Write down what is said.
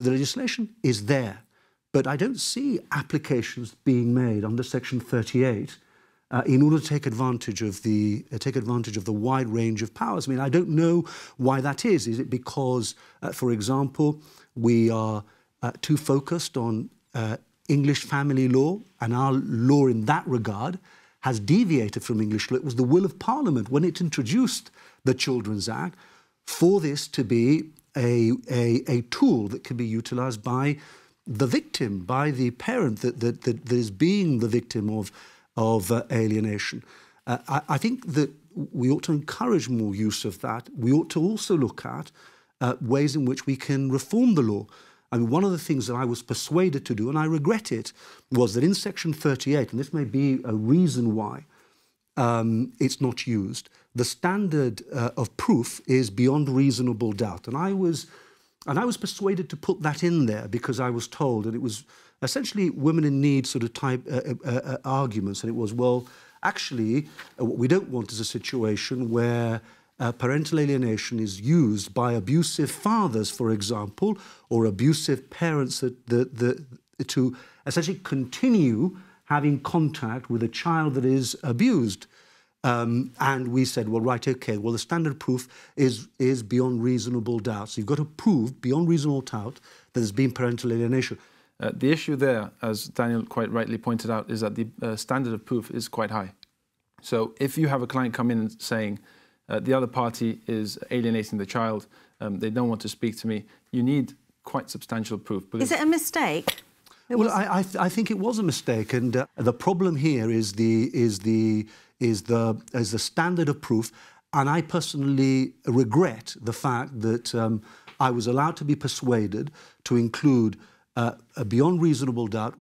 The legislation is there, but I don't see applications being made under Section 38 uh, in order to take advantage of the uh, take advantage of the wide range of powers. I mean, I don't know why that is. Is it because, uh, for example, we are uh, too focused on uh, English family law, and our law in that regard has deviated from English law? It was the will of Parliament when it introduced the Children's Act for this to be a, a, a tool that can be utilized by the victim, by the parent that, that, that, that is being the victim of, of uh, alienation. Uh, I, I, think that we ought to encourage more use of that. We ought to also look at uh, ways in which we can reform the law. I mean, one of the things that I was persuaded to do, and I regret it, was that in Section 38, and this may be a reason why um, it's not used, the standard uh, of proof is beyond reasonable doubt. And I was and I was persuaded to put that in there because I was told, and it was essentially women in need sort of type uh, uh, uh, uh arguments, and it was, well, actually, uh, what we don't want is a situation where uh, parental alienation is used by abusive fathers, for example, or abusive parents that, that, that, to essentially continue having contact with a child that is abused. Um, and we said, well, right, okay, well, the standard proof is, is beyond reasonable doubt. So you've got to prove beyond reasonable doubt that there's been parental alienation. Uh, the issue there, as Daniel quite rightly pointed out, is that the uh, standard of proof is quite high. So if you have a client come in saying, uh, the other party is alienating the child, um, they don't want to speak to me, you need quite substantial proof. Is it a mistake? well, I, I, th I, think it was a mistake, and uh, the problem here is the is the is the is the standard of proof, and I personally regret the fact that um, I was allowed to be persuaded to include. Uh, beyond reasonable doubt,